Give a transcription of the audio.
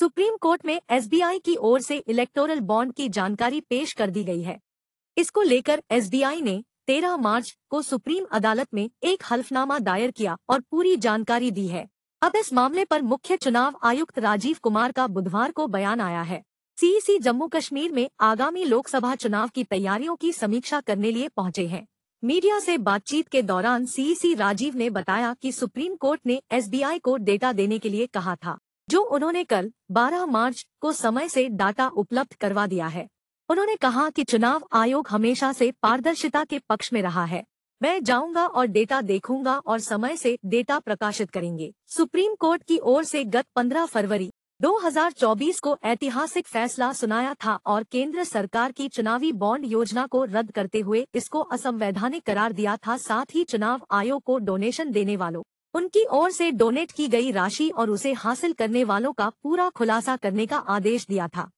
supreme court में SBI की ओर से इलेक्टोरल बॉन्ड की जानकारी पेश कर दी गई है इसको लेकर एसबीआई ने 13 मार्च को सुप्रीम अदालत में एक हल्फनामा दायर किया और पूरी जानकारी दी है अब इस मामले पर मुख्य चुनाव आयुक्त राजीव कुमार का बुधवार को बयान आया है सीसी जम्मू कश्मीर में आगामी लोकसभा चुनाव की तैयारियों की समीक्षा करने लिए पहुंचे हैं मीडिया से बातचीत के दौरान सीसी राजीव ने बताया कि सुप्रीम कोर्ट ने एसबीआई को डेटा देने के लिए कहा था जो उन्होंने कल 12 मार्च को समय से डाटा उपलब्ध करवा दिया है उन्होंने कहा कि चुनाव आयोग हमेशा से पारदर्शिता के पक्ष में रहा है मैं जाऊंगा और डेटा देखूंगा और समय से डेटा प्रकाशित करेंगे सुप्रीम कोर्ट की ओर से गत 15 फरवरी 2024 को ऐतिहासिक फैसला सुनाया था और केंद्र सरकार की चुनावी बॉन्ड योजना को रद्द करते हुए इसको असंवैधानिक करार दिया था साथ ही चुनाव आयोग को डोनेशन देने वालों उनकी ओर से डोनेट की गई राशि और उसे हासिल करने वालों का पूरा खुलासा करने का आदेश दिया था